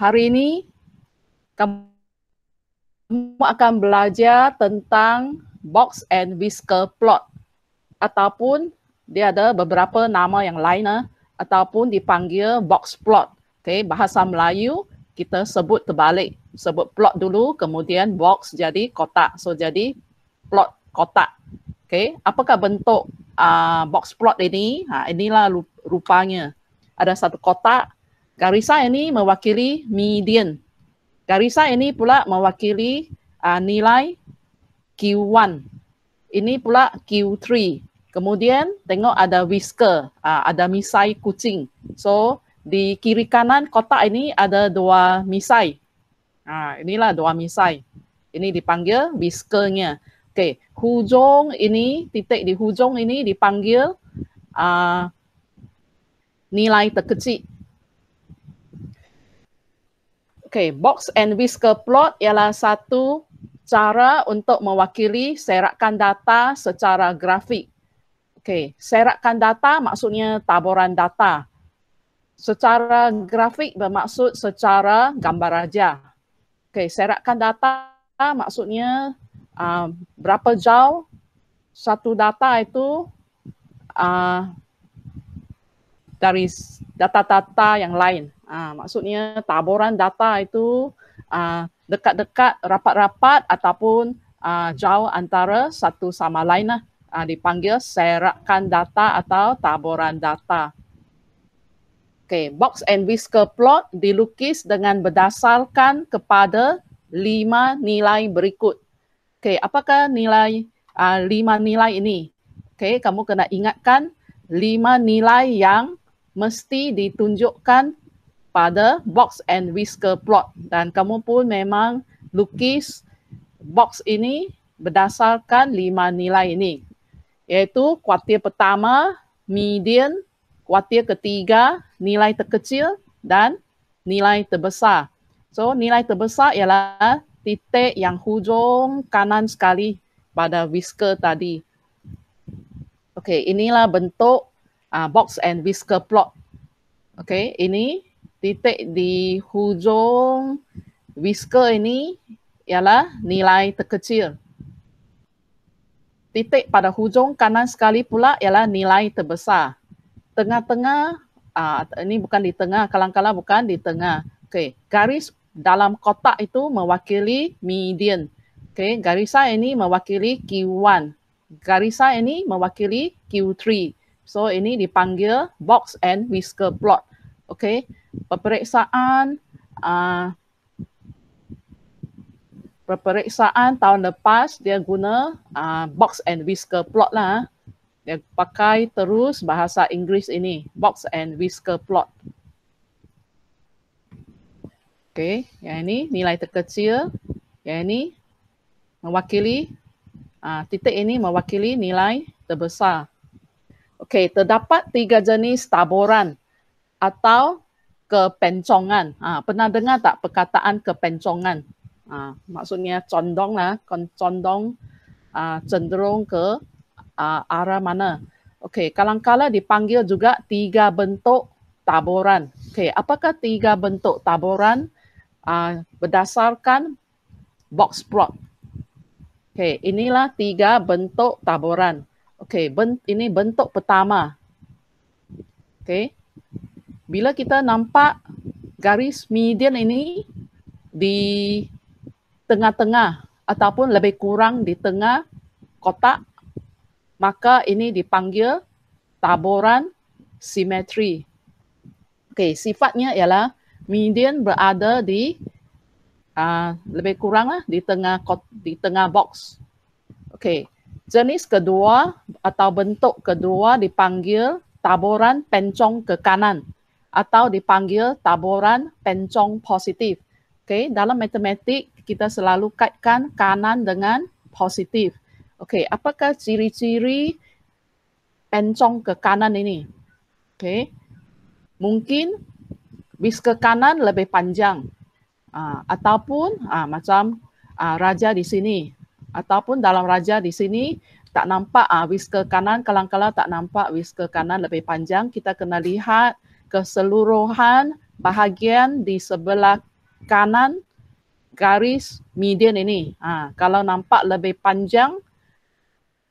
hari ini kamu akan belajar tentang box and whisker plot ataupun dia ada beberapa nama yang lain eh. ataupun dipanggil box plot. Okay, bahasa Melayu kita sebut terbalik. Sebut plot dulu kemudian box jadi kotak. So jadi plot kotak. Okay, apakah bentuk uh, box plot ini? Ha, inilah rupanya. Ada satu kotak, Garisa ini mewakili median. Garisa ini pula mewakili uh, nilai Q1. Ini pula Q3. Kemudian tengok ada whisker, uh, ada misai kucing. So di kiri kanan kotak ini ada dua misai. Ah, uh, inilah dua misai. Ini dipanggil whiskernya. Okay, hujung ini titik di hujung ini dipanggil uh, nilai terkecil. Okay, box and whisker plot ialah satu cara untuk mewakili serakan data secara grafik. Okay, serakan data maksudnya taburan data. Secara grafik bermaksud secara gambar raja. Okay, serakan data maksudnya uh, berapa jauh satu data itu uh, dari data-data yang lain. Uh, maksudnya taburan data itu uh, dekat-dekat, rapat-rapat ataupun uh, jauh antara satu sama lain lah. Uh, dipanggil serakan data atau taburan data. Okay, box and whisker plot dilukis dengan berdasarkan kepada lima nilai berikut. Okay, apakah nilai uh, lima nilai ini? Okay, kamu kena ingatkan lima nilai yang mesti ditunjukkan pada box and whisker plot dan kamu pun memang lukis box ini berdasarkan lima nilai ini iaitu kuartil pertama, median, kuartil ketiga, nilai terkecil dan nilai terbesar. So nilai terbesar ialah titik yang hujung kanan sekali pada whisker tadi. Okey, inilah bentuk uh, box and whisker plot. Okey, ini titik di hujung whisker ini ialah nilai terkecil. Titik pada hujung kanan sekali pula ialah nilai terbesar. Tengah-tengah, ah, ini bukan di tengah, kalang-kalang bukan di tengah. Okay. Garis dalam kotak itu mewakili median. Okay. Garisan ini mewakili Q1. Garisan ini mewakili Q3. So ini dipanggil box and whisker plot okey peperiksaan uh, peperiksaan tahun lepas dia guna uh, box and whisker plot lah ah. dia pakai terus bahasa Inggeris ini box and whisker plot okey yang ini nilai terkecil yang ini mewakili uh, titik ini mewakili nilai terbesar okey terdapat tiga jenis taburan atau kepencongan. Ha, pernah dengar tak perkataan kepencongan? Ha, maksudnya condong lah, condong ha, cenderung ke ha, arah mana. Okey, kalangkala dipanggil juga tiga bentuk taburan. Okey, apakah tiga bentuk taburan ha, berdasarkan box plot? Okey, inilah tiga bentuk taburan. Okey, ini bentuk pertama. Okey, bila kita nampak garis median ini di tengah-tengah ataupun lebih kurang di tengah kotak, maka ini dipanggil taburan simetri. Okay, sifatnya ialah median berada di uh, lebih kuranglah di tengah di tengah box. Okay, jenis kedua atau bentuk kedua dipanggil taburan pencong ke kanan atau dipanggil taburan pencong positif. Okay, dalam matematik kita selalu kaitkan kanan dengan positif. Okay, apakah ciri-ciri pencong ke kanan ini? Okay, mungkin bis ke kanan lebih panjang, uh, ataupun uh, macam uh, raja di sini, ataupun dalam raja di sini tak nampak uh, whisker kanan, kelang-kelang tak nampak whisker kanan lebih panjang. Kita kena lihat keseluruhan bahagian di sebelah kanan garis median ini. Ha, kalau nampak lebih panjang,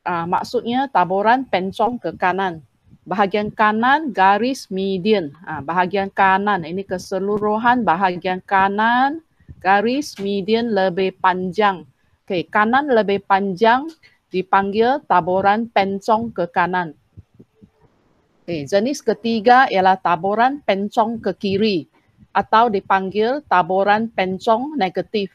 ha, maksudnya taburan pencong ke kanan. Bahagian kanan garis median. Ha, bahagian kanan ini keseluruhan bahagian kanan garis median lebih panjang. Okay, kanan lebih panjang dipanggil taburan pencong ke kanan. Okay, jenis ketiga ialah taburan pencong ke kiri atau dipanggil taburan pencong negatif.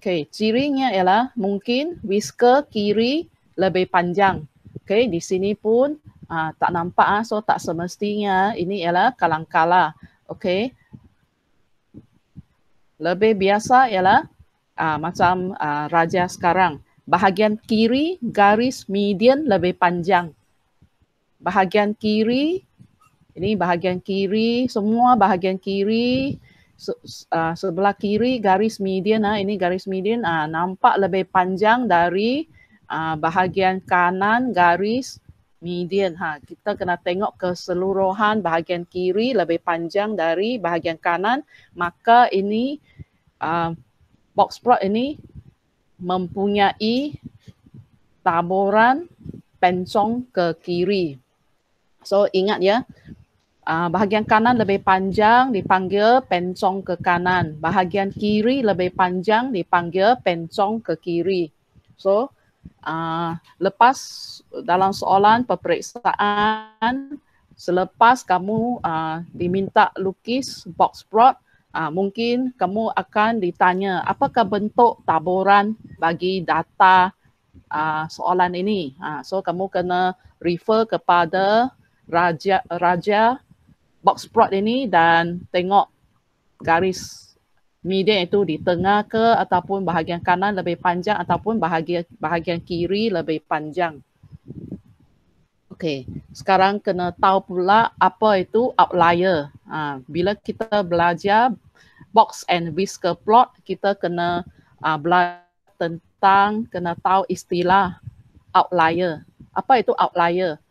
Okay, cirinya ialah mungkin whisker kiri lebih panjang. Okay, di sini pun uh, tak nampak, ah, so tak semestinya ini ialah kalang kala. Okay. Lebih biasa ialah uh, macam uh, raja sekarang. Bahagian kiri garis median lebih panjang bahagian kiri ini bahagian kiri semua bahagian kiri se, uh, sebelah kiri garis median uh, ini garis median uh, nampak lebih panjang dari uh, bahagian kanan garis median ha kita kena tengok keseluruhan bahagian kiri lebih panjang dari bahagian kanan maka ini uh, box plot ini mempunyai taburan pencong ke kiri So ingat ya, uh, bahagian kanan lebih panjang dipanggil pencong ke kanan. Bahagian kiri lebih panjang dipanggil pencong ke kiri. So uh, lepas dalam soalan peperiksaan, selepas kamu uh, diminta lukis box plot, uh, mungkin kamu akan ditanya apakah bentuk taburan bagi data uh, soalan ini. Uh, so kamu kena refer kepada Raja Raja box plot ini dan tengok garis median itu di tengah ke ataupun bahagian kanan lebih panjang ataupun bahagian bahagian kiri lebih panjang. Okey, sekarang kena tahu pula apa itu outlier. Ha, bila kita belajar box and whisker plot, kita kena uh, ha, belajar tentang kena tahu istilah outlier. Apa itu outlier?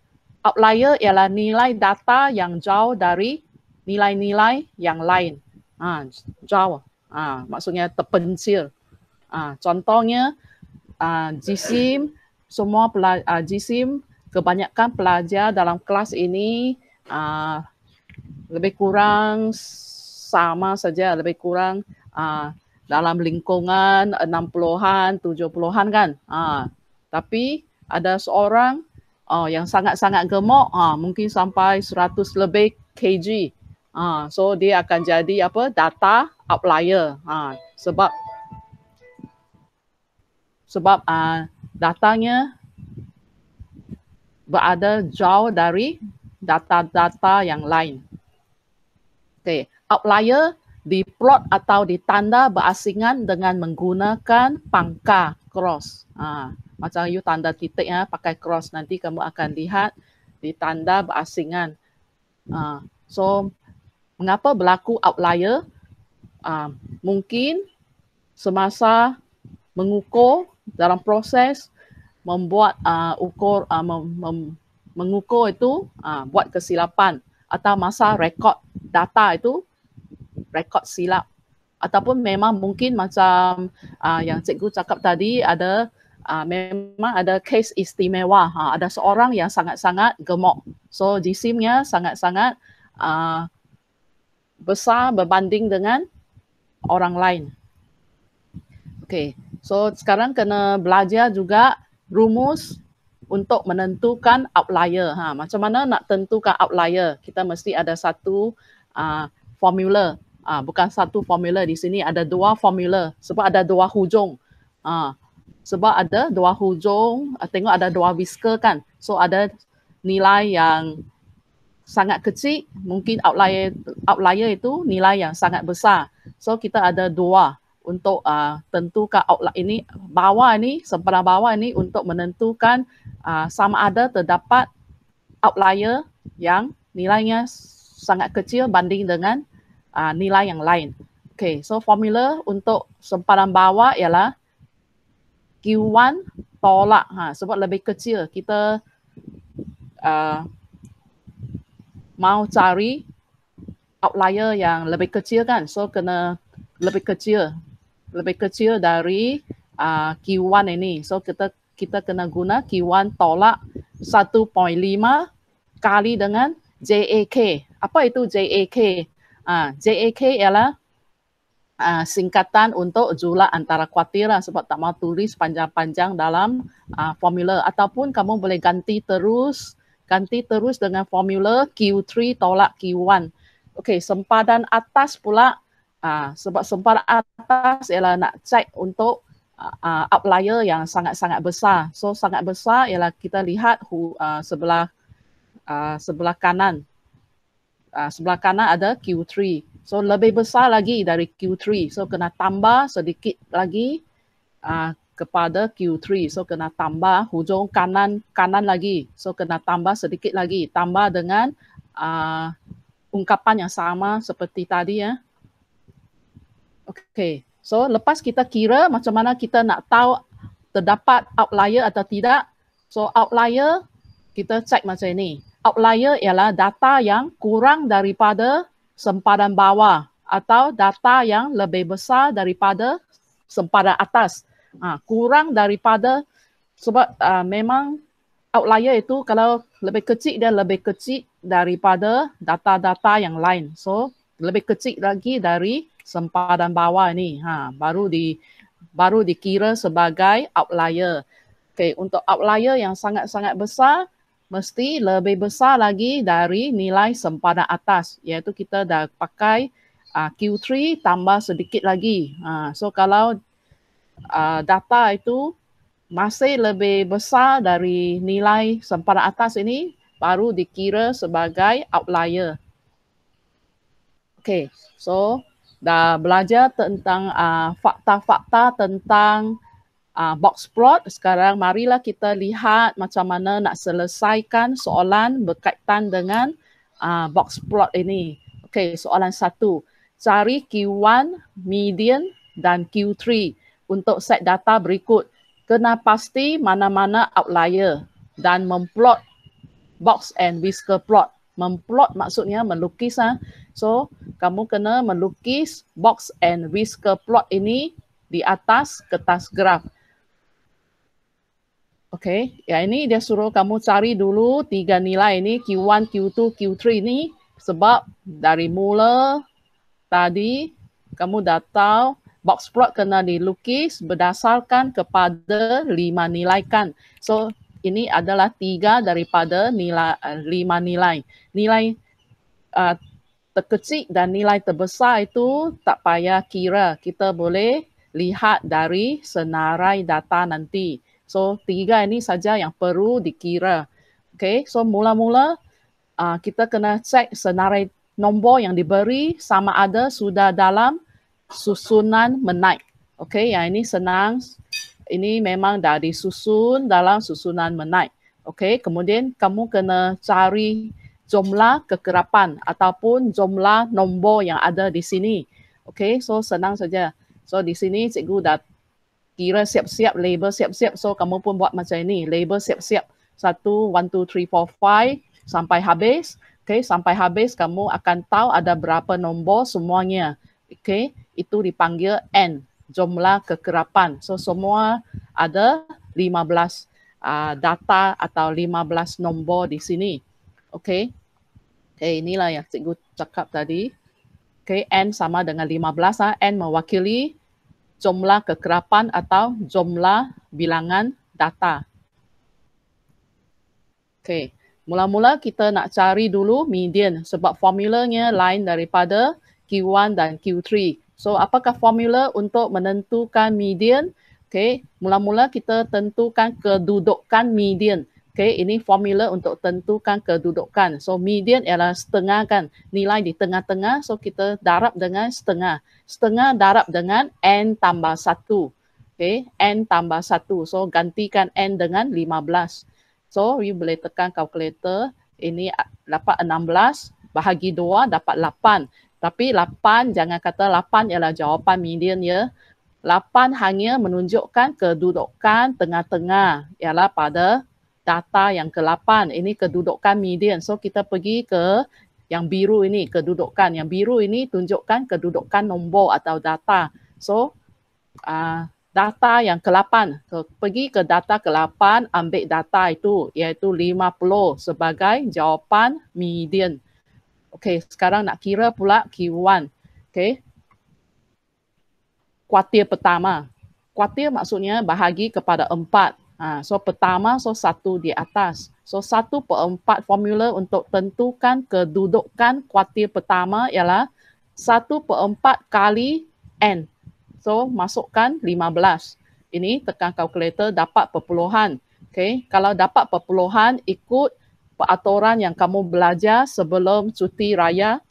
outlier ialah nilai data yang jauh dari nilai-nilai yang lain. Ah, jauh. Ah, maksudnya terpencil. Ah, contohnya ah, GSIM semua pelajar ah, kebanyakan pelajar dalam kelas ini ah, lebih kurang sama saja lebih kurang ah, dalam lingkungan 60-an, 70-an kan. Ah, tapi ada seorang uh, yang sangat-sangat gemuk uh, mungkin sampai 100 lebih kg. Uh, so dia akan jadi apa data outlier uh, sebab sebab uh, datanya berada jauh dari data-data yang lain. Okay. Outlier diplot atau ditanda berasingan dengan menggunakan pangkah cross. Uh, macam you tanda titik ya pakai cross nanti kamu akan lihat ditanda berasingan. Uh, so mengapa berlaku outlier? Uh, mungkin semasa mengukur dalam proses membuat uh, ukur uh, mem, mem, mengukur itu uh, buat kesilapan atau masa rekod data itu rekod silap ataupun memang mungkin macam uh, yang cikgu cakap tadi ada uh, memang ada case istimewa ha ada seorang yang sangat-sangat gemuk so jisimnya sangat-sangat uh, besar berbanding dengan orang lain okey so sekarang kena belajar juga rumus untuk menentukan outlier ha macam mana nak tentukan outlier kita mesti ada satu uh, formula uh, bukan satu formula di sini ada dua formula sebab ada dua hujung uh, sebab ada dua hujung, eh, tengok ada dua whisker kan. So ada nilai yang sangat kecil, mungkin outlier outlier itu nilai yang sangat besar. So kita ada dua untuk uh, tentukan outlier ini bawah ini, sebelah bawah ini untuk menentukan uh, sama ada terdapat outlier yang nilainya sangat kecil banding dengan uh, nilai yang lain. Okay, so formula untuk sempadan bawah ialah Q1 tolak ha sebab lebih kecil kita uh, mau cari outlier yang lebih kecil kan so kena lebih kecil lebih kecil dari uh, Q1 ini so kita kita kena guna Q1 tolak 1.5 kali dengan JAK apa itu JAK ah uh, JAK ialah Uh, singkatan untuk jula antara kuartira sebab tak mahu tulis panjang-panjang dalam uh, formula ataupun kamu boleh ganti terus ganti terus dengan formula Q3 tolak Q1. Okey, sempadan atas pula uh, sebab sempadan atas ialah nak check untuk uh, uh, outlier yang sangat-sangat besar. So sangat besar ialah kita lihat hu, uh, sebelah uh, sebelah kanan. Uh, sebelah kanan ada Q3. So lebih besar lagi dari Q3. So kena tambah sedikit lagi uh, kepada Q3. So kena tambah hujung kanan kanan lagi. So kena tambah sedikit lagi. Tambah dengan uh, ungkapan yang sama seperti tadi ya. Okay. So lepas kita kira macam mana kita nak tahu terdapat outlier atau tidak. So outlier kita cek macam ni. Outlier ialah data yang kurang daripada sempadan bawah atau data yang lebih besar daripada sempadan atas. Ha, kurang daripada sebab uh, memang outlier itu kalau lebih kecil dia lebih kecil daripada data-data yang lain. So lebih kecil lagi dari sempadan bawah ni ha baru di baru dikira sebagai outlier. Okay, untuk outlier yang sangat-sangat besar mesti lebih besar lagi dari nilai sempadan atas iaitu kita dah pakai ah, Q3 tambah sedikit lagi. Ah, so kalau ah, data itu masih lebih besar dari nilai sempadan atas ini baru dikira sebagai outlier. Okay, so dah belajar tentang uh, fakta-fakta tentang uh, box plot. Sekarang marilah kita lihat macam mana nak selesaikan soalan berkaitan dengan uh, box plot ini. Okey, soalan satu. Cari Q1, median dan Q3 untuk set data berikut. Kena pasti mana-mana outlier dan memplot box and whisker plot. Memplot maksudnya melukis. Ha? So, kamu kena melukis box and whisker plot ini di atas kertas graf. Okay, ya ini dia suruh kamu cari dulu tiga nilai ini Q1, Q2, Q3 ini sebab dari mula tadi kamu datang box plot kena dilukis berdasarkan kepada lima nilai kan. So ini adalah tiga daripada nilai eh, lima nilai. Nilai uh, terkecil dan nilai terbesar itu tak payah kira. Kita boleh lihat dari senarai data nanti. So tiga ini saja yang perlu dikira. Okay, so mula-mula uh, kita kena cek senarai nombor yang diberi sama ada sudah dalam susunan menaik. Okay, yang ini senang. Ini memang dah disusun dalam susunan menaik. Okay, kemudian kamu kena cari jumlah kekerapan ataupun jumlah nombor yang ada di sini. Okay, so senang saja. So di sini cikgu dah kira siap-siap label siap-siap so kamu pun buat macam ini label siap-siap satu one two three four five sampai habis okay sampai habis kamu akan tahu ada berapa nombor semuanya okay itu dipanggil n jumlah kekerapan so semua ada 15 uh, data atau 15 nombor di sini okay okay inilah yang cikgu cakap tadi okay n sama dengan 15 ah n mewakili jumlah kekerapan atau jumlah bilangan data. Okey, mula-mula kita nak cari dulu median sebab formulanya lain daripada Q1 dan Q3. So, apakah formula untuk menentukan median? Okey, mula-mula kita tentukan kedudukan median. Okay, ini formula untuk tentukan kedudukan. So median ialah setengah kan nilai di tengah-tengah. So kita darab dengan setengah. Setengah darab dengan n tambah satu. Okay, n tambah satu. So gantikan n dengan 15. So you boleh tekan kalkulator. Ini dapat 16 bahagi 2 dapat 8. Tapi 8 jangan kata 8 ialah jawapan median ya. 8 hanya menunjukkan kedudukan tengah-tengah ialah pada data yang ke-8 ini kedudukan median. So kita pergi ke yang biru ini kedudukan. Yang biru ini tunjukkan kedudukan nombor atau data. So uh, data yang ke-8, so, pergi ke data ke-8 ambil data itu iaitu 50 sebagai jawapan median. Okey, sekarang nak kira pula Q1. Okey. Kuartil pertama. Kuartil maksudnya bahagi kepada empat. Ha, so pertama, so satu di atas. So satu per empat formula untuk tentukan kedudukan kuartil pertama ialah satu per empat kali N. So masukkan lima belas Ini tekan kalkulator dapat perpuluhan. Okay. Kalau dapat perpuluhan ikut peraturan yang kamu belajar sebelum cuti raya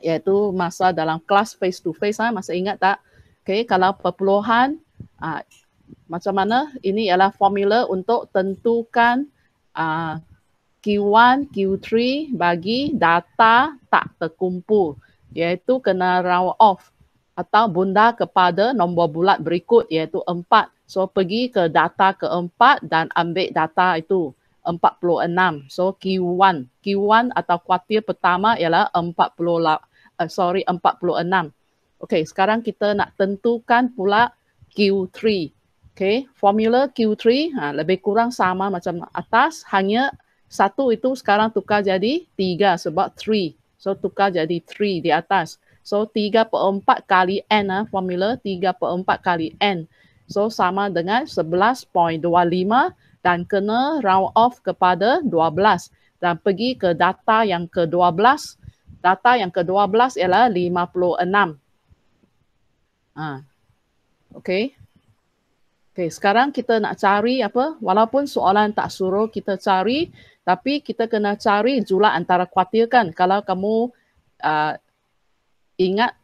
iaitu masa dalam kelas face to face. Ha? masa ingat tak? Okay. Kalau perpuluhan ha, macam mana ini ialah formula untuk tentukan uh, Q1, Q3 bagi data tak terkumpul iaitu kena round off atau bunda kepada nombor bulat berikut iaitu 4. So pergi ke data keempat dan ambil data itu 46. So Q1, Q1 atau kuartil pertama ialah 40 uh, eh, sorry 46. Okey, sekarang kita nak tentukan pula Q3. Okay, formula Q3 ha, lebih kurang sama macam atas, hanya satu itu sekarang tukar jadi tiga sebab three, So, tukar jadi three di atas. So, tiga per 4 kali N, ha, formula tiga per 4 kali N. So, sama dengan 11.25 dan kena round off kepada 12. Dan pergi ke data yang ke-12. Data yang ke-12 ialah 56. Ha. Okay. Okay, sekarang kita nak cari apa? Walaupun soalan tak suruh kita cari, tapi kita kena cari jula antara kuartil kan? Kalau kamu uh, ingat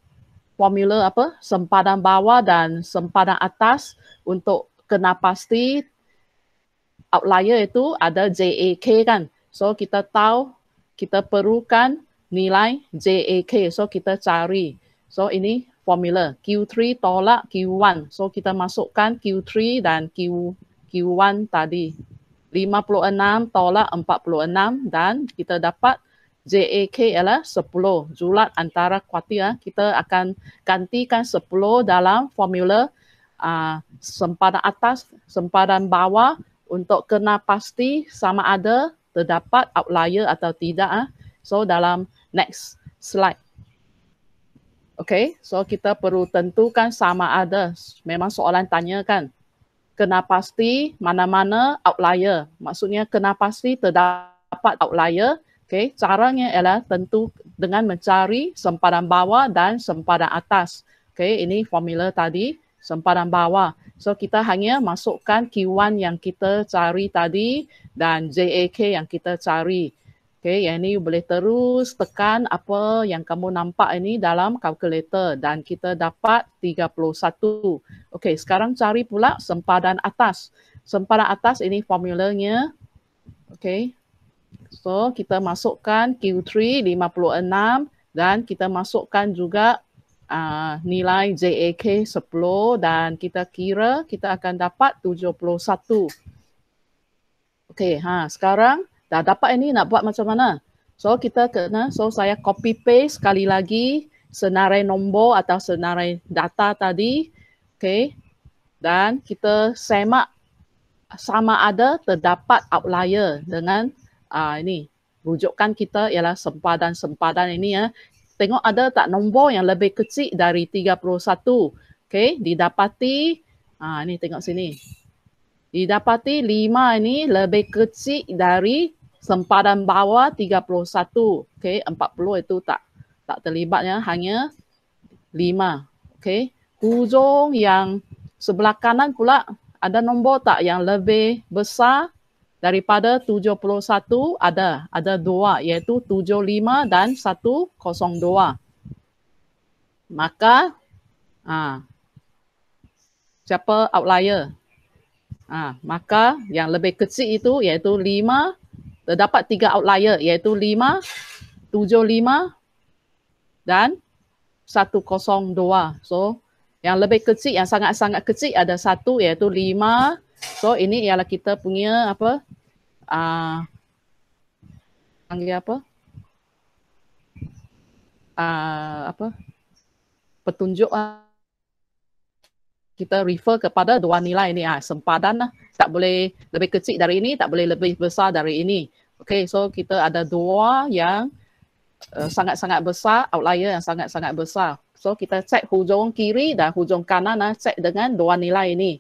formula apa? Sempadan bawah dan sempadan atas untuk kena pasti outlier itu ada JAK kan? So kita tahu kita perlukan nilai JAK. So kita cari. So ini formula Q3 tolak Q1. So kita masukkan Q3 dan Q Q1 tadi. 56 tolak 46 dan kita dapat JAK ialah 10 zulat antara kuartil. Ya. Ah, kita akan gantikan 10 dalam formula uh, sempadan atas, sempadan bawah untuk kena pasti sama ada terdapat outlier atau tidak. Ya. So dalam next slide. Okay, so kita perlu tentukan sama ada. Memang soalan tanya kan, kena pasti mana-mana outlier. Maksudnya kena pasti terdapat outlier. Okay, caranya ialah tentu dengan mencari sempadan bawah dan sempadan atas. Okay, ini formula tadi, sempadan bawah. So, kita hanya masukkan Q1 yang kita cari tadi dan JAK yang kita cari. Okay, yang ini you boleh terus tekan apa yang kamu nampak ini dalam kalkulator dan kita dapat 31. Okay, sekarang cari pula sempadan atas. Sempadan atas ini formulanya. Okay, so kita masukkan Q3 56 dan kita masukkan juga uh, nilai JAK 10 dan kita kira kita akan dapat 71. Okay, ha, sekarang dah dapat ini nak buat macam mana so kita kena so saya copy paste sekali lagi senarai nombor atau senarai data tadi okay? dan kita semak sama ada terdapat outlier dengan uh, ini rujukkan kita ialah sempadan-sempadan ini ya tengok ada tak nombor yang lebih kecil dari 31 okay? didapati ah ini tengok sini didapati lima ini lebih kecil dari sempadan bawah 31. Okey, 40 itu tak tak terlibatnya hanya lima. Okey, hujung yang sebelah kanan pula ada nombor tak yang lebih besar daripada 71 ada ada dua iaitu 75 dan 102. Maka ah siapa outlier? Ha, maka yang lebih kecil itu iaitu 5 terdapat tiga outlier iaitu 5, 75 dan 102. So yang lebih kecil yang sangat-sangat kecil ada satu iaitu 5. So ini ialah kita punya apa? Ah uh, panggil apa? Ah uh, apa? Petunjuk uh, kita refer kepada dua nilai ini ah sempadan lah. tak boleh lebih kecil dari ini tak boleh lebih besar dari ini Okay, so kita ada dua yang uh, sangat-sangat besar outlier yang sangat-sangat besar so kita cek hujung kiri dan hujung kanan lah, cek dengan dua nilai ini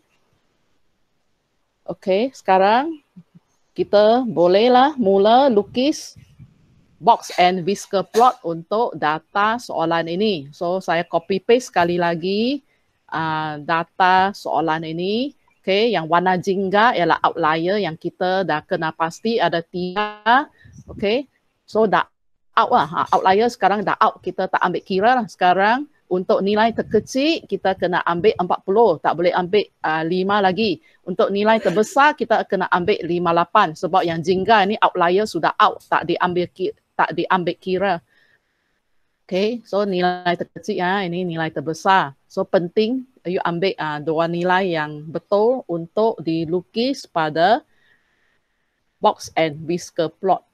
Okay, sekarang kita bolehlah mula lukis box and whisker plot untuk data soalan ini. So saya copy paste sekali lagi uh, data soalan ini. Okay, yang warna jingga ialah outlier yang kita dah kena pasti ada tiga. Okay, so dah out lah. Ha, outlier sekarang dah out. Kita tak ambil kira lah sekarang. Untuk nilai terkecil, kita kena ambil puluh, Tak boleh ambil uh, lagi. Untuk nilai terbesar, kita kena ambil lapan Sebab yang jingga ini outlier sudah out. Tak diambil, tak diambil kira. Okay, so nilai terkecil ya, ini nilai terbesar. So penting you ambil uh, dua nilai yang betul untuk dilukis pada box and whisker plot.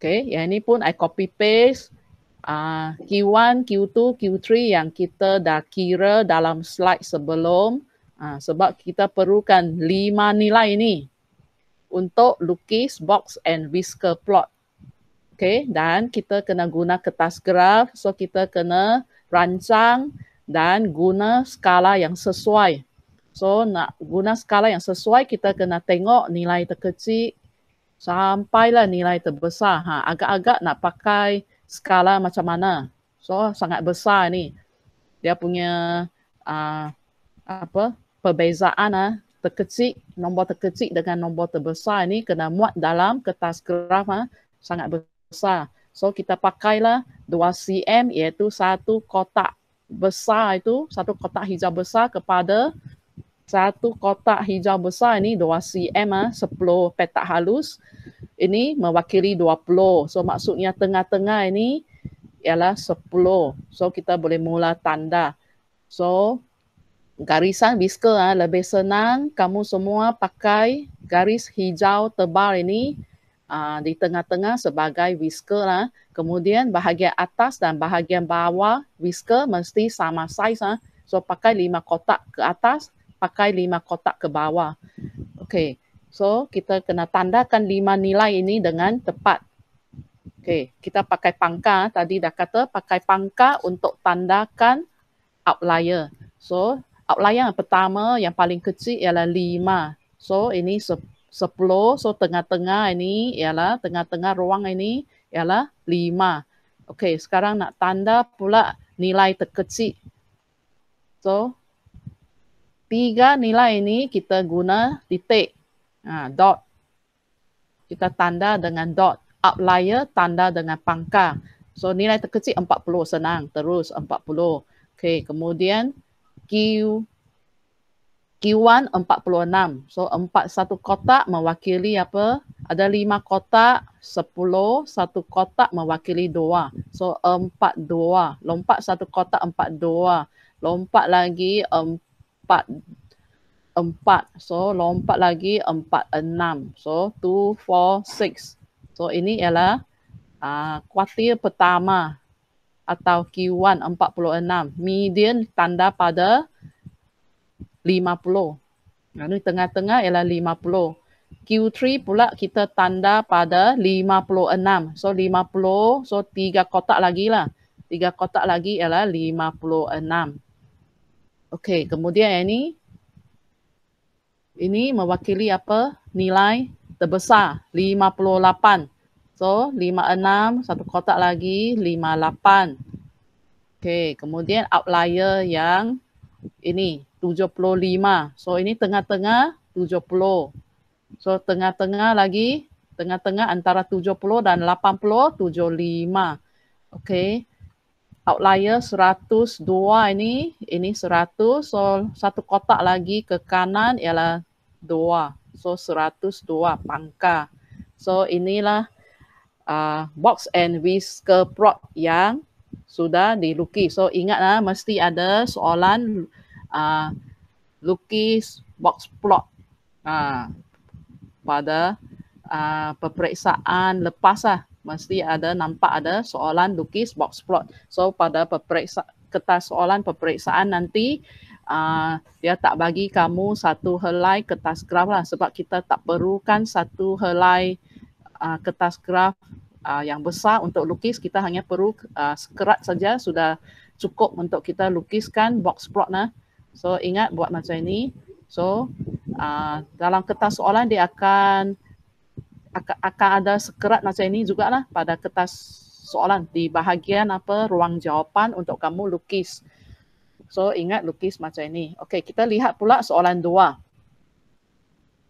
Okay, ya ini pun I copy paste uh, Q1, Q2, Q3 yang kita dah kira dalam slide sebelum uh, sebab kita perlukan lima nilai ini untuk lukis box and whisker plot. Okay, dan kita kena guna kertas graf. So, kita kena rancang dan guna skala yang sesuai. So, nak guna skala yang sesuai, kita kena tengok nilai terkecil sampai lah nilai terbesar. Ha, agak-agak nak pakai skala macam mana. So, sangat besar ni. Dia punya uh, apa perbezaan uh, terkecil, nombor terkecil dengan nombor terbesar ini kena muat dalam kertas graf ha sangat besar besar. So kita pakailah 2 cm iaitu satu kotak besar itu, satu kotak hijau besar kepada satu kotak hijau besar ini 2 cm ah 10 petak halus. Ini mewakili 20. So maksudnya tengah-tengah ini ialah 10. So kita boleh mula tanda. So garisan whisker ah lebih senang kamu semua pakai garis hijau tebal ini Ah, di tengah-tengah sebagai whisker lah. Kemudian bahagian atas dan bahagian bawah whisker mesti sama size lah. So pakai lima kotak ke atas, pakai lima kotak ke bawah. Okay, so kita kena tandakan lima nilai ini dengan tepat. Okay, kita pakai pangka ah. Tadi dah kata pakai pangka untuk tandakan outlier. So, outlier yang pertama yang paling kecil ialah lima. So, ini sepuluh. So tengah-tengah ini ialah tengah-tengah ruang ini ialah lima. Okey, sekarang nak tanda pula nilai terkecil. So tiga nilai ini kita guna titik uh, dot. Kita tanda dengan dot. Outlier tanda dengan pangkal. So nilai terkecil empat puluh senang terus empat puluh. Okey, kemudian Q Q1 46. So empat satu kotak mewakili apa? Ada lima kotak, sepuluh satu kotak mewakili dua, So empat dua, Lompat satu kotak empat dua, Lompat lagi empat empat, So lompat lagi empat enam, So two four six, So ini ialah uh, ah, kuartil pertama atau Q1 46. Median tanda pada lima puluh, ini tengah-tengah ialah lima puluh. Q3 pula kita tanda pada lima puluh enam. So lima puluh, so tiga kotak lagi lah. Tiga kotak lagi ialah 56. Okey, kemudian yang ni. Ini mewakili apa? Nilai terbesar lima puluh lapan. So lima enam, satu kotak lagi lima lapan. Okey, kemudian outlier yang ini 75. So ini tengah-tengah 70. So tengah-tengah lagi, tengah-tengah antara 70 dan 80, 75. Okay. Outlier 102 ini, ini 100. So satu kotak lagi ke kanan ialah 2. So 102 pangkar. So inilah uh, box and whisker prop yang sudah dilukis. So ingatlah mesti ada soalan uh, lukis box plot uh, pada uh, peperiksaan lepas lah. Mesti ada nampak ada soalan lukis box plot. So pada peperiksa, kertas soalan peperiksaan nanti uh, dia tak bagi kamu satu helai kertas graf lah sebab kita tak perlukan satu helai uh, kertas graf Uh, yang besar untuk lukis kita hanya perlu uh, sekerat saja sudah cukup untuk kita lukiskan box plot nah. So ingat buat macam ini. So uh, dalam kertas soalan dia akan akan ada sekerat macam ini juga lah pada kertas soalan di bahagian apa ruang jawapan untuk kamu lukis. So ingat lukis macam ini. Okay kita lihat pula soalan dua.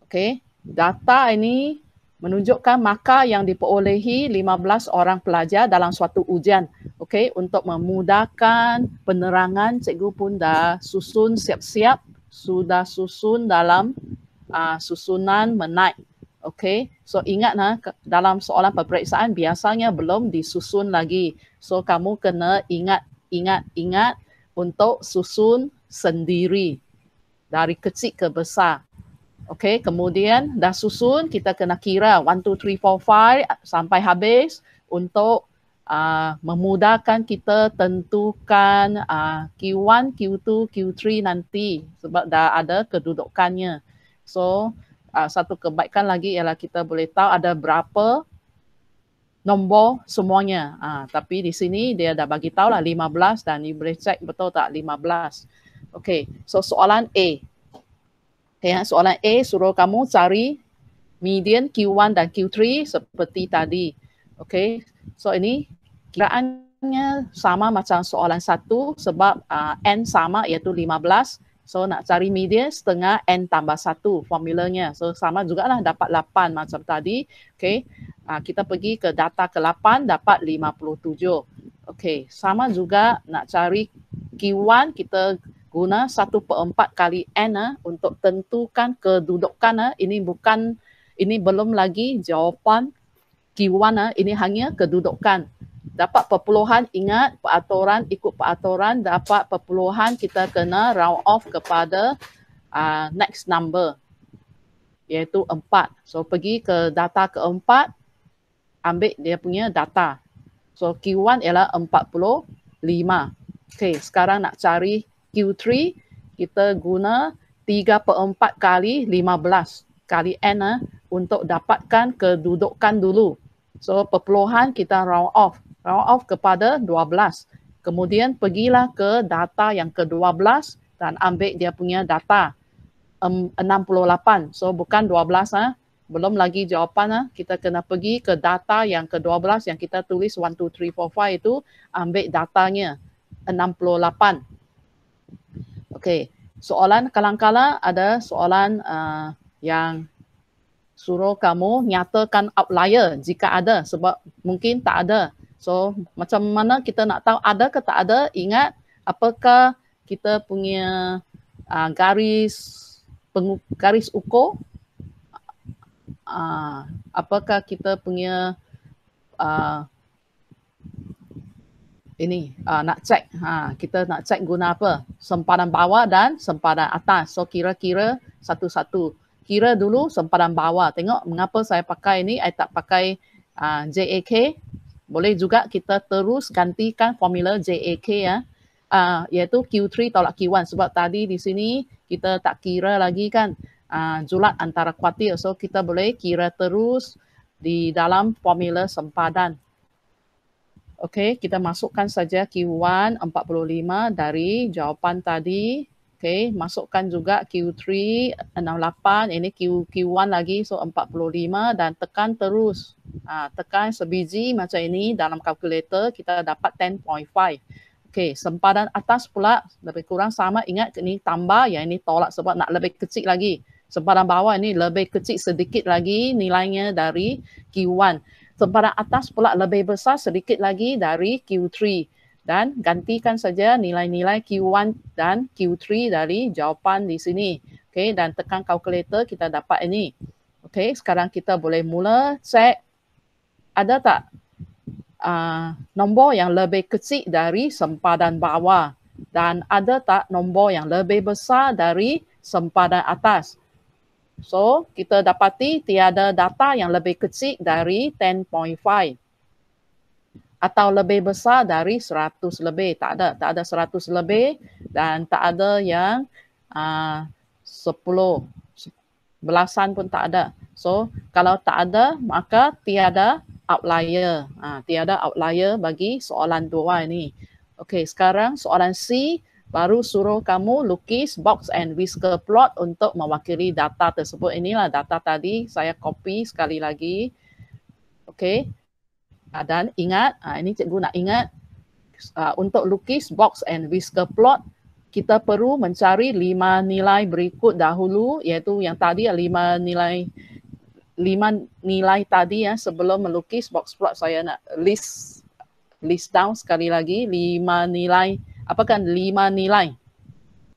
Okay data ini menunjukkan maka yang diperolehi 15 orang pelajar dalam suatu ujian okay, untuk memudahkan penerangan cikgu pun dah susun siap-siap, sudah susun dalam uh, susunan menaik. Okay, so ingat ha, dalam soalan peperiksaan biasanya belum disusun lagi. So kamu kena ingat, ingat, ingat untuk susun sendiri dari kecil ke besar. Okay, kemudian dah susun kita kena kira 1, 2, 3, 4, 5 sampai habis untuk uh, memudahkan kita tentukan uh, Q1, Q2, Q3 nanti sebab dah ada kedudukannya. So uh, satu kebaikan lagi ialah kita boleh tahu ada berapa nombor semuanya. Uh, tapi di sini dia dah bagi tahu lah 15 dan you boleh cek betul tak 15. Okay, so soalan A. Okay, ha, soalan A suruh kamu cari median Q1 dan Q3 seperti tadi. Okay, So ini kiraannya sama macam soalan satu sebab uh, n sama iaitu 15. So nak cari median setengah n tambah satu formulanya. So sama juga lah dapat 8 macam tadi. Okay. Uh, kita pergi ke data ke-8 dapat 57. Okay. Sama juga nak cari Q1 kita guna 1 per 4 kali N eh, untuk tentukan kedudukan. Eh. Ini bukan ini belum lagi jawapan K1 ah ini hanya kedudukan. Dapat perpuluhan ingat peraturan ikut peraturan dapat perpuluhan kita kena round off kepada uh, next number iaitu 4. So pergi ke data keempat ambil dia punya data. So Q1 ialah 45. okay sekarang nak cari Q3 kita guna 3 per 4 kali 15 kali N eh, untuk dapatkan kedudukan dulu. So perpuluhan kita round off. Round off kepada 12. Kemudian pergilah ke data yang ke-12 dan ambil dia punya data. Um, 68. So bukan 12 ha. Ah. Belum lagi jawapan ha. Kita kena pergi ke data yang ke-12 yang kita tulis 1, 2, 3, 4, 5 itu. Ambil datanya. 68. Okay. Soalan kalang-kala ada soalan uh, yang suruh kamu nyatakan outlier jika ada sebab mungkin tak ada. So macam mana kita nak tahu ada ke tak ada? Ingat apakah kita punya uh, garis pengu, garis ukur? Uh, apakah kita punya uh, ini uh, nak cek ha, kita nak cek guna apa sempadan bawah dan sempadan atas so kira-kira satu-satu kira dulu sempadan bawah. Tengok mengapa saya pakai ini, saya tak pakai uh, ah, JAK. Boleh juga kita terus gantikan formula JAK ya. Uh, iaitu Q3 tolak Q1 sebab tadi di sini kita tak kira lagi kan uh, julat antara kuartil. So kita boleh kira terus di dalam formula sempadan. Okey, kita masukkan saja Q1 45 dari jawapan tadi Okay, masukkan juga Q3 68, ini Q, Q1 lagi so 45 dan tekan terus. Ha, tekan sebiji macam ini dalam kalkulator kita dapat 10.5. Okay, sempadan atas pula lebih kurang sama ingat ini tambah yang ini tolak sebab nak lebih kecil lagi. Sempadan bawah ini lebih kecil sedikit lagi nilainya dari Q1. Sempadan atas pula lebih besar sedikit lagi dari Q3 dan gantikan saja nilai-nilai Q1 dan Q3 dari jawapan di sini. Okey, dan tekan kalkulator kita dapat ini. Okey, sekarang kita boleh mula set ada tak uh, nombor yang lebih kecil dari sempadan bawah dan ada tak nombor yang lebih besar dari sempadan atas. So, kita dapati tiada data yang lebih kecil dari 10.5 atau lebih besar dari 100 lebih. Tak ada, tak ada 100 lebih dan tak ada yang ah, uh, 10 belasan pun tak ada. So, kalau tak ada, maka tiada outlier. Uh, tiada outlier bagi soalan dua ini. Okey, sekarang soalan C baru suruh kamu lukis box and whisker plot untuk mewakili data tersebut. Inilah data tadi saya copy sekali lagi. Okey uh, dan ingat uh, ini cikgu nak ingat uh, untuk lukis box and whisker plot kita perlu mencari lima nilai berikut dahulu iaitu yang tadi lima nilai lima nilai tadi ya sebelum melukis box plot saya nak list list down sekali lagi lima nilai apa kan lima nilai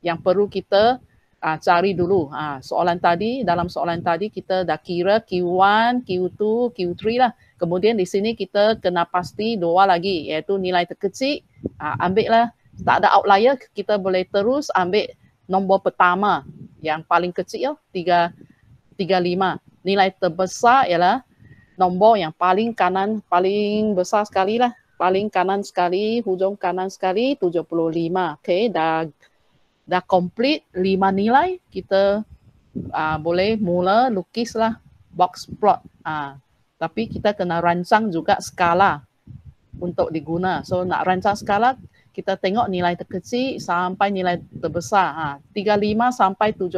yang perlu kita uh, cari dulu uh, soalan tadi dalam soalan tadi kita dah kira Q1, Q2, Q3 lah. Kemudian di sini kita kena pasti dua lagi iaitu nilai terkecil uh, ambillah tak ada outlier kita boleh terus ambil nombor pertama yang paling kecil oh, tiga tiga lima nilai terbesar ialah nombor yang paling kanan paling besar sekali lah paling kanan sekali hujung kanan sekali tujuh puluh lima okay dah dah complete lima nilai kita uh, boleh mula lukislah box plot ah uh tapi kita kena rancang juga skala untuk diguna. So nak rancang skala kita tengok nilai terkecil sampai nilai terbesar. Ha, 35 sampai 75.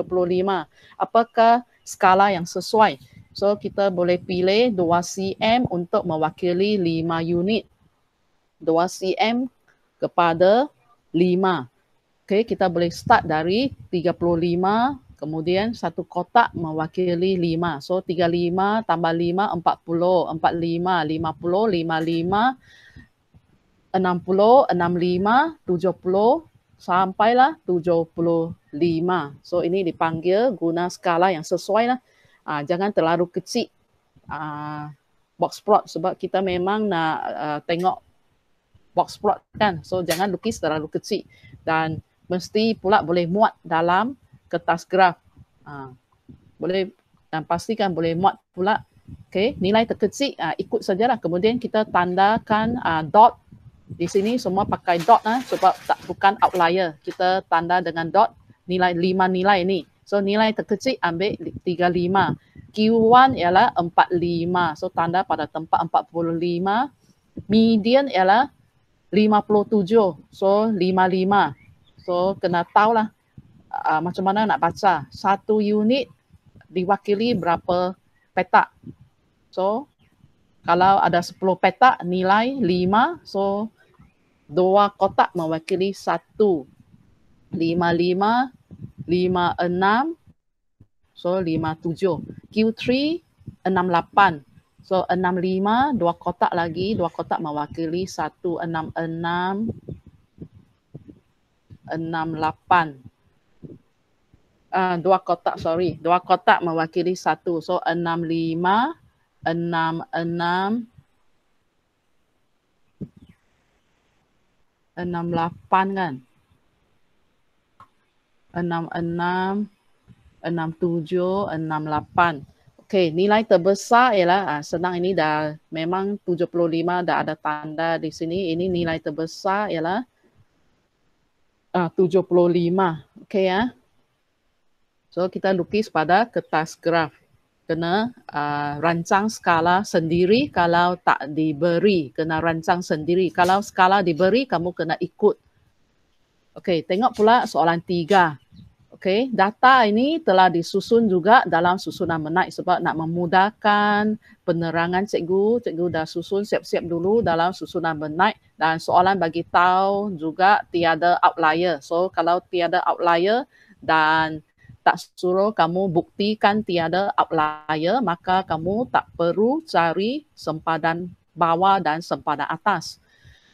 Apakah skala yang sesuai? So kita boleh pilih 2 cm untuk mewakili 5 unit. 2 cm kepada 5. Okay, kita boleh start dari 35 Kemudian satu kotak mewakili lima. So, tiga lima tambah lima, empat puluh. Empat lima, lima puluh, lima lima, enam puluh, enam lima, tujuh puluh, sampailah tujuh puluh lima. So, ini dipanggil guna skala yang sesuai. Lah. Uh, ah, jangan terlalu kecil uh, box plot sebab kita memang nak uh, tengok box plot kan. So, jangan lukis terlalu kecil. Dan mesti pula boleh muat dalam kertas graf. Ha, boleh dan pastikan boleh muat pula. Okay, nilai terkecil ha, ikut sajalah. Kemudian kita tandakan ha, dot di sini semua pakai dot ha, sebab tak bukan outlier. Kita tanda dengan dot nilai lima nilai ni. So nilai terkecil ambil tiga lima. Q1 ialah empat lima. So tanda pada tempat empat puluh lima. Median ialah lima puluh tujuh. So lima lima. So kena tahu lah uh, macam mana nak baca satu unit diwakili berapa petak. So kalau ada 10 petak nilai 5, so dua kotak mewakili satu. 55, 56, 5, so 57. Q3 68. So 65 dua kotak lagi, dua kotak mewakili 1 66 68 uh, dua kotak sorry dua kotak mewakili satu so enam lima enam enam enam lapan kan enam enam enam tujuh enam lapan Okay nilai terbesar ialah uh, senang ini dah memang 75 dah ada tanda di sini. Ini nilai terbesar ialah uh, 75. Okay ya. Uh. So kita lukis pada kertas graf. Kena uh, rancang skala sendiri kalau tak diberi. Kena rancang sendiri. Kalau skala diberi, kamu kena ikut. Okey, tengok pula soalan tiga. Okey, data ini telah disusun juga dalam susunan menaik sebab nak memudahkan penerangan cikgu. Cikgu dah susun siap-siap dulu dalam susunan menaik dan soalan bagi tahu juga tiada outlier. So kalau tiada outlier dan tak suruh kamu buktikan tiada outlier, maka kamu tak perlu cari sempadan bawah dan sempadan atas.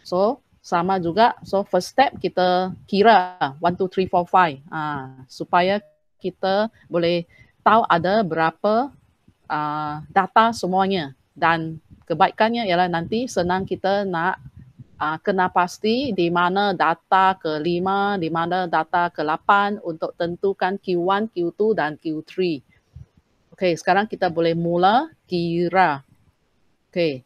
So, sama juga. So, first step kita kira 1, 2, 3, 4, 5. Ha, supaya kita boleh tahu ada berapa uh, data semuanya. Dan kebaikannya ialah nanti senang kita nak uh, kena pasti di mana data ke-5, di mana data ke-8 untuk tentukan Q1, Q2 dan Q3. Okey, sekarang kita boleh mula kira. Okey.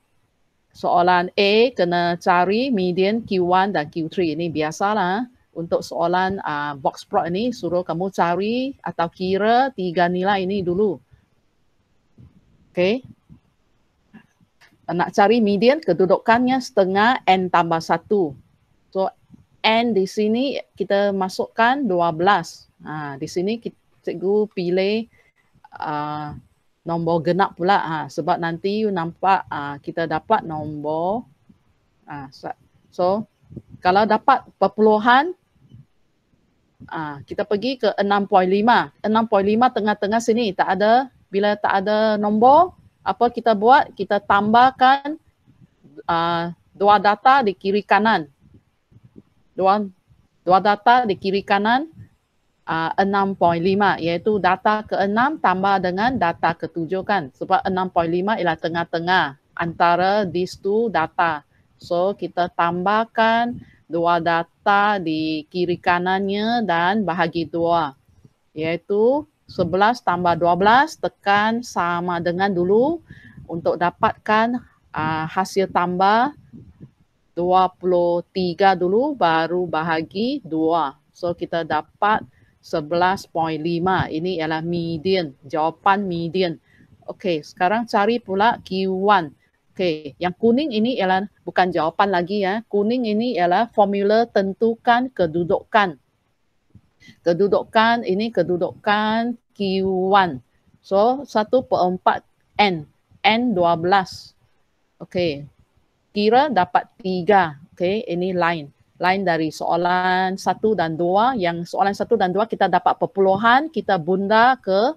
Soalan A kena cari median Q1 dan Q3 ini biasalah untuk soalan uh, box plot ini suruh kamu cari atau kira tiga nilai ini dulu. Okey nak cari median kedudukannya setengah n tambah satu. So n di sini kita masukkan 12. Ha, di sini kita, cikgu pilih uh, nombor genap pula ha, sebab nanti you nampak uh, kita dapat nombor. Uh, so kalau dapat perpuluhan, uh, kita pergi ke 6.5. 6.5 tengah-tengah sini tak ada bila tak ada nombor apa kita buat? Kita tambahkan uh, dua data di kiri kanan. Dua, dua data di kiri kanan uh, 6.5 iaitu data ke-6 tambah dengan data ke-7 kan. Sebab 6.5 ialah tengah-tengah antara these two data. So kita tambahkan dua data di kiri kanannya dan bahagi dua iaitu 11 tambah 12 tekan sama dengan dulu untuk dapatkan uh, hasil tambah 23 dulu baru bahagi 2. So kita dapat 11.5. Ini ialah median, jawapan median. Okey, sekarang cari pula Q1. Okey, yang kuning ini ialah bukan jawapan lagi ya. Kuning ini ialah formula tentukan kedudukan kedudukan ini kedudukan Q1. So 1/4 n n 12. Okey. Kira dapat 3. Okey, ini lain, lain dari soalan 1 dan 2 yang soalan 1 dan 2 kita dapat perpuluhan, kita bunda ke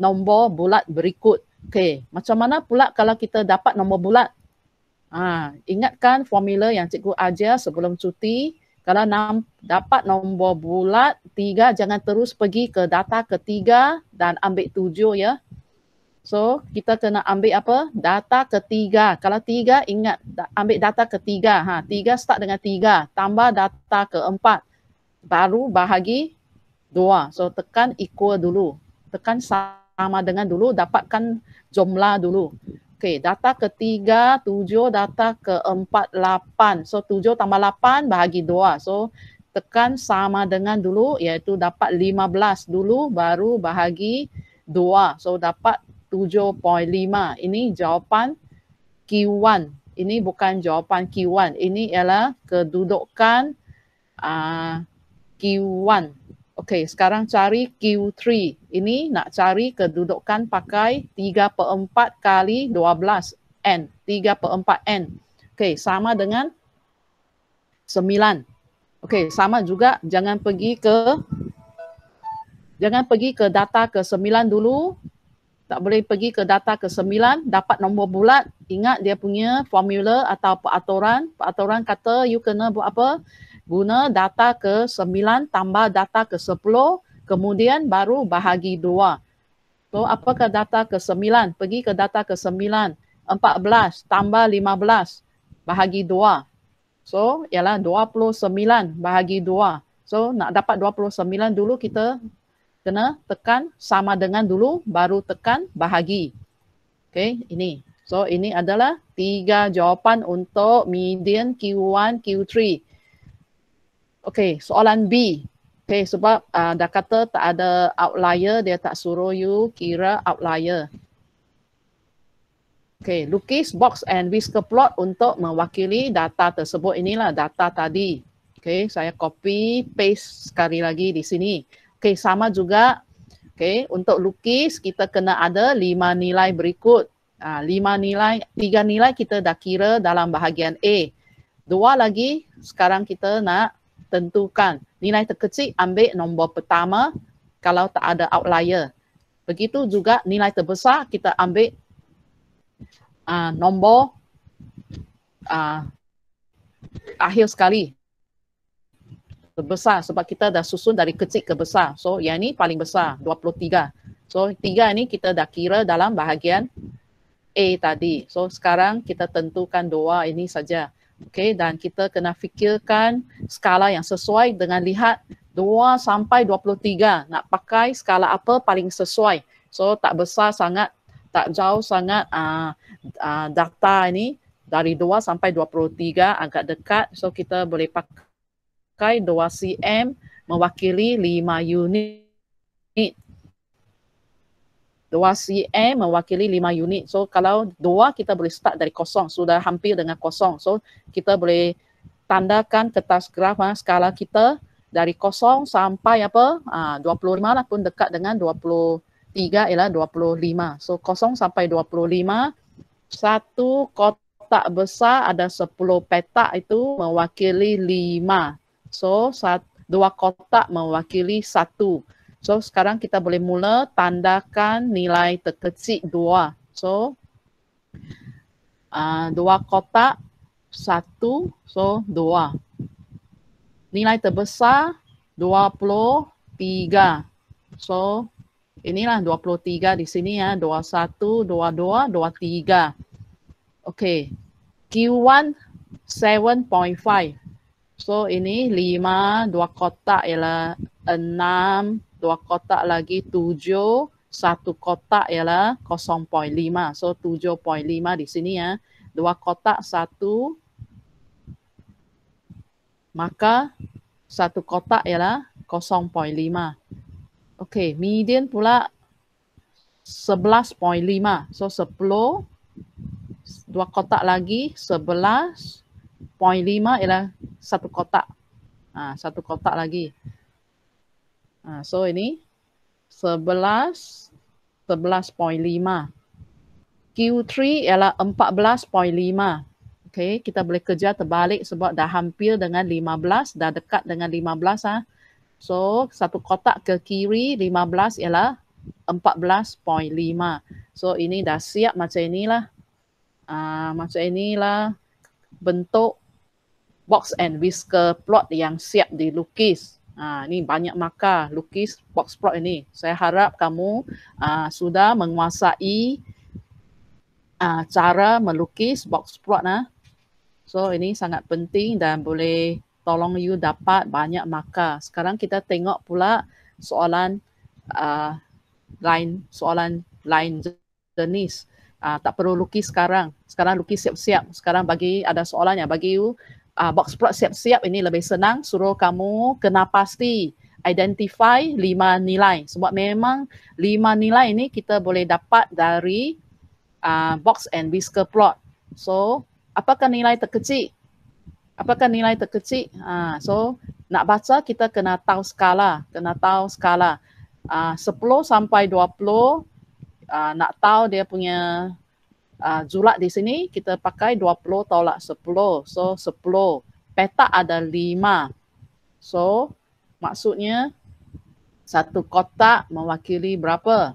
nombor bulat berikut. Okey, macam mana pula kalau kita dapat nombor bulat? Ah, ha, ingatkan formula yang cikgu ajar sebelum cuti kalau nam, dapat nombor bulat tiga, jangan terus pergi ke data ketiga dan ambil tujuh ya. So, kita kena ambil apa? Data ketiga. Kalau tiga, ingat da, ambil data ketiga. Ha, tiga start dengan tiga. Tambah data keempat. Baru bahagi dua. So, tekan equal dulu. Tekan sama dengan dulu. Dapatkan jumlah dulu. Okey, data ketiga, tujuh, data keempat, lapan. So, tujuh tambah lapan bahagi dua. So, tekan sama dengan dulu iaitu dapat lima belas dulu baru bahagi dua. So, dapat tujuh poin lima. Ini jawapan Q1. Ini bukan jawapan Q1. Ini ialah kedudukan uh, ah, Q1. Okay, sekarang cari Q3. Ini nak cari kedudukan pakai 3 per 4 kali 12 N. 3 per 4 N. Okay, sama dengan 9. Okay, sama juga jangan pergi ke jangan pergi ke data ke 9 dulu. Tak boleh pergi ke data ke 9. Dapat nombor bulat. Ingat dia punya formula atau peraturan. Peraturan kata you kena buat apa? guna data ke 9 tambah data ke 10 kemudian baru bahagi 2. So apakah data ke 9? Pergi ke data ke 9. 14 tambah 15 bahagi 2. So ialah 29 bahagi 2. So nak dapat 29 dulu kita kena tekan sama dengan dulu baru tekan bahagi. Okay ini. So ini adalah tiga jawapan untuk median Q1, Q3. Okay, soalan B. Okay, sebab uh, dah kata tak ada outlier, dia tak suruh you kira outlier. Okay, lukis box and whisker plot untuk mewakili data tersebut. Inilah data tadi. Okay, saya copy, paste sekali lagi di sini. Okay, sama juga. Okay, untuk lukis kita kena ada lima nilai berikut. Uh, lima nilai, tiga nilai kita dah kira dalam bahagian A. Dua lagi sekarang kita nak tentukan nilai terkecil ambil nombor pertama kalau tak ada outlier. Begitu juga nilai terbesar kita ambil uh, nombor uh, akhir sekali. Terbesar sebab kita dah susun dari kecil ke besar. So yang ini paling besar 23. So 3 ini kita dah kira dalam bahagian A tadi. So sekarang kita tentukan doa ini saja. Okay, dan kita kena fikirkan skala yang sesuai dengan lihat 2 sampai 23 nak pakai skala apa paling sesuai. So tak besar sangat, tak jauh sangat uh, uh, data ini dari 2 sampai 23 agak dekat. So kita boleh pakai 2 cm mewakili 5 unit 2CM mewakili lima unit. So kalau 2 kita boleh start dari kosong, sudah hampir dengan kosong. So kita boleh tandakan kertas graf ha, skala kita dari kosong sampai apa ha, uh, 25 lah pun dekat dengan 23 ialah 25. So kosong sampai 25, satu kotak besar ada sepuluh petak itu mewakili lima. So satu, dua kotak mewakili satu. So sekarang kita boleh mula tandakan nilai terkecil dua. So uh, dua kotak satu, so dua. Nilai terbesar dua puluh tiga. So inilah dua puluh tiga di sini ya, dua dua satu dua dua tiga. Okay. Q1 7.5. So ini lima dua kotak ialah enam dua kotak lagi tujuh, satu kotak ialah 0.5. So 7.5 di sini ya. Dua kotak satu, maka satu kotak ialah 0.5. Okey, median pula 11.5. So 10, dua kotak lagi 11.5 ialah satu kotak. Ha, satu kotak lagi. Ha, so ini 11, 11.5. Q3 ialah 14.5. Okay, kita boleh kerja terbalik sebab dah hampir dengan 15, dah dekat dengan 15. Ah, So satu kotak ke kiri 15 ialah 14.5. So ini dah siap macam inilah. Uh, macam inilah bentuk box and whisker plot yang siap dilukis. Ha, ni banyak maka lukis box plot ini. Saya harap kamu uh, sudah menguasai uh, cara melukis box plot. Nah. Ha. So ini sangat penting dan boleh tolong you dapat banyak maka. Sekarang kita tengok pula soalan uh, lain soalan lain jenis. Uh, tak perlu lukis sekarang. Sekarang lukis siap-siap. Sekarang bagi ada soalannya bagi you uh, box plot siap-siap ini lebih senang suruh kamu kena pasti identify lima nilai sebab memang lima nilai ini kita boleh dapat dari uh, box and whisker plot. So, apakah nilai terkecil? Apakah nilai terkecil? Uh, so, nak baca kita kena tahu skala, kena tahu skala. Uh, 10 sampai 20 uh, nak tahu dia punya uh, ah, zulat di sini kita pakai 20 tolak 10. So 10. Petak ada 5. So maksudnya satu kotak mewakili berapa?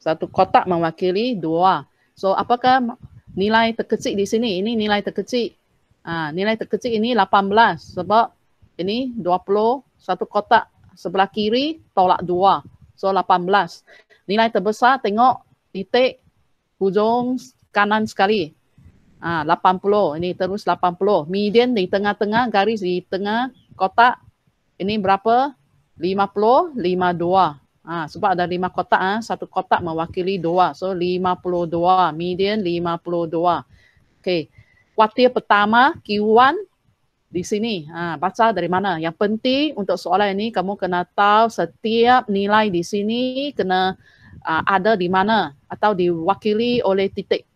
Satu kotak mewakili 2. So apakah nilai terkecil di sini? Ini nilai terkecil. Uh, nilai terkecil ini 18 sebab ini 20 satu kotak sebelah kiri tolak 2. So 18. Nilai terbesar tengok titik hujung kanan sekali. Ha, 80, ini terus 80. Median di tengah-tengah, garis di tengah kotak. Ini berapa? 50, 52. Ha, sebab ada lima kotak, ha. satu kotak mewakili dua. So, 52, median 52. Okay. Kuartir pertama, Q1, di sini. Ha, baca dari mana? Yang penting untuk soalan ini, kamu kena tahu setiap nilai di sini kena uh, ada di mana atau diwakili oleh titik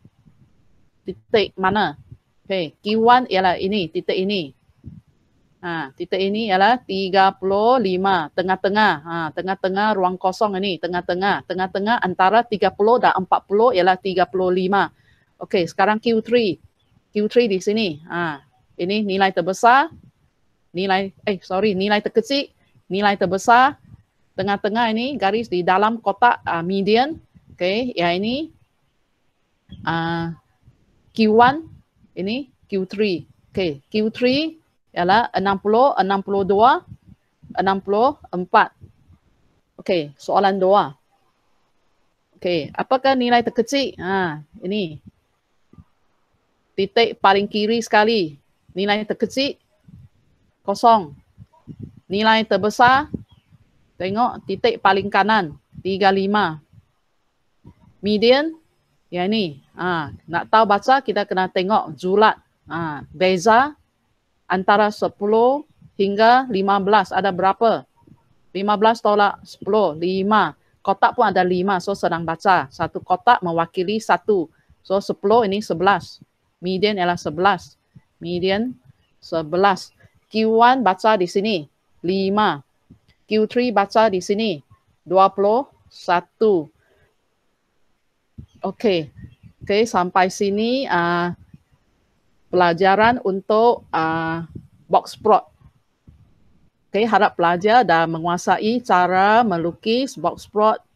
titik mana okay Q1 kiwan ialah ini titik ini ha, titik ini ialah 35 tengah-tengah ha, tengah-tengah ruang kosong ini tengah-tengah tengah-tengah antara 30 dan 40 ialah 35 okey sekarang q3 q3 di sini ha, ini nilai terbesar nilai eh sorry nilai terkecil nilai terbesar tengah-tengah ini garis di dalam kotak uh, median okay? ya ini uh, ah, Q1 ini Q3 okay? Q3 ialah 60 62 64 okay? soalan dua, okay? apakah nilai terkecil ha ini titik paling kiri sekali nilai terkecil kosong nilai terbesar Tengok titik paling kanan. 35. Median. Ya ni. Ha, nak tahu baca kita kena tengok zulat. Ha, beza antara 10 hingga 15. Ada berapa? 15 tolak 10. 5. Kotak pun ada 5. So sedang baca. Satu kotak mewakili satu. So 10 ini 11. Median ialah 11. Median 11. Q1 baca di sini. 5. Q3 baca di sini 21. Okey. Okey sampai sini uh, pelajaran untuk uh, box plot. Okey harap pelajar dah menguasai cara melukis box plot